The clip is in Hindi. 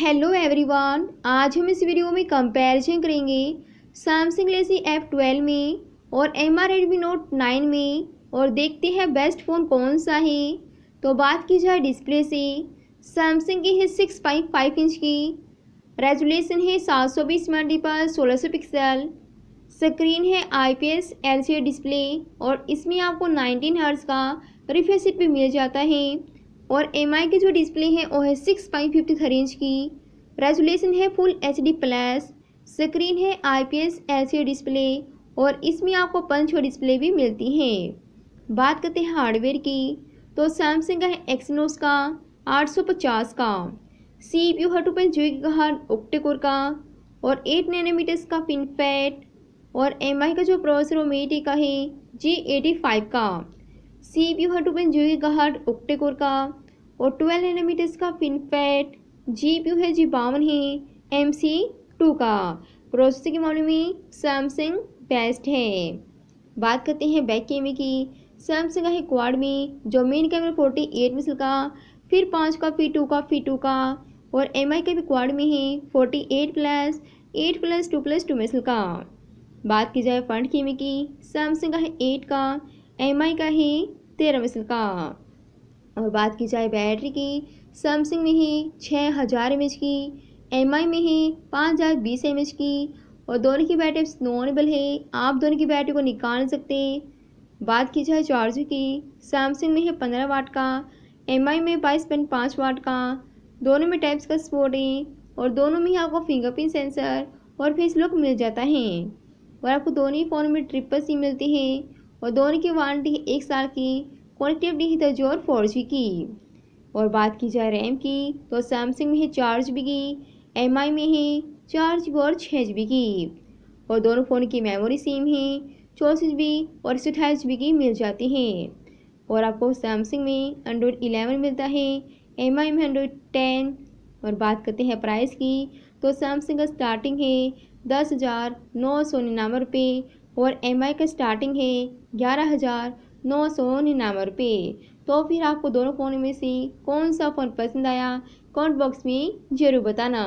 हेलो एवरीवन आज हम इस वीडियो में कंपैरिजन करेंगे सैमसंग गलेक्सी एफ ट्वेल्व में और M R Redmi note nine में और देखते हैं बेस्ट फ़ोन कौन सा है तो बात की जाए डिस्प्ले से सैमसंग की है सिक्स पॉइंट फाइव इंच की रेजुलेशन है सात सौ बीस पर सोलह सौ पिक्सल स्क्रीन है I P S L C display और इसमें आपको नाइनटीन हर्स का रिफ्रेश भी मिल जाता है और एम की जो डिस्प्ले है वो है six point fifty three inch की रेजुलेशन है full H D plus screen है I P S L display और इसमें आपको पंच डिस्प्ले भी मिलती हैं बात करते हैं हार्डवेयर की तो सैमसंग का है एक्सनोस का 850 का सी पी यू है टू पॉइंट जीरो ओक्टेकोर का और 8 नैनोमीटर्स का पिन और एम का जो प्रोसेसर वो मेटी का है जी एटी फाइव का C sheep you have to bring octa core का और ट्वेल्व एनमीटर्स मीटर्स का फिनफेट जी यू है जी बावन है एम सी टू का प्रोसेसर के मामले में सैमसंग बेस्ट है बात करते हैं बैक कैमरे की सैमसंग है क्वाड में जो मेन कैमरा फोर्टी एट मिसल का फिर पाँच का फी टू का फी टू का और एम आई का भी क्वाड में है forty eight plus eight plus two plus two मिसल का बात की जाए फ्रंट कैमरे की सैमसंग का है एट का एम आई का है तेरह स्थान का और बात की जाए बैटरी की सैमसंग में है छः हज़ार एम की एम में है पाँच हज़ार बीस एम की और दोनों की बैटरी नॉर्मल है आप दोनों की बैटरी को निकाल सकते हैं बात की जाए चार्जर की सैमसंग में है पंद्रह वाट का एम में बाईस पॉइंट पाँच वाट का दोनों में टाइप्स का स्पोर्ट है और दोनों में ही आपको फिंगरप्रिंट सेंसर और फेस लुक मिल जाता है और आपको दोनों ही फ़ोन में ट्रिपल सी मिलती है और दोनों की वारंटी एक साल की कॉनेक्टिविटी है तजोर फोर जी की और बात की जाए रैम की तो सैमसंग में है चार जी बी की एम में है चार जी और छः जी बी की और दोनों फ़ोन की मेमोरी सिम है चौंसठ जी और एक सौ अठाईस जी की मिल जाती है और आपको सैमसंग में एंड्रॉयड इलेवन मिलता है एम आई में एंड्रॉयड टेन और बात करते हैं प्राइस की तो सैमसंग का स्टार्टिंग है दस हज़ार नौ सौ निन्यानवे रुपये और एम का स्टार्टिंग है ग्यारह हज़ार नौ सौ निन्यानवे रुपये तो फिर आपको दोनों फ़ोन में से कौन सा फ़ोन पसंद आया कमेंट बॉक्स में ज़रूर बताना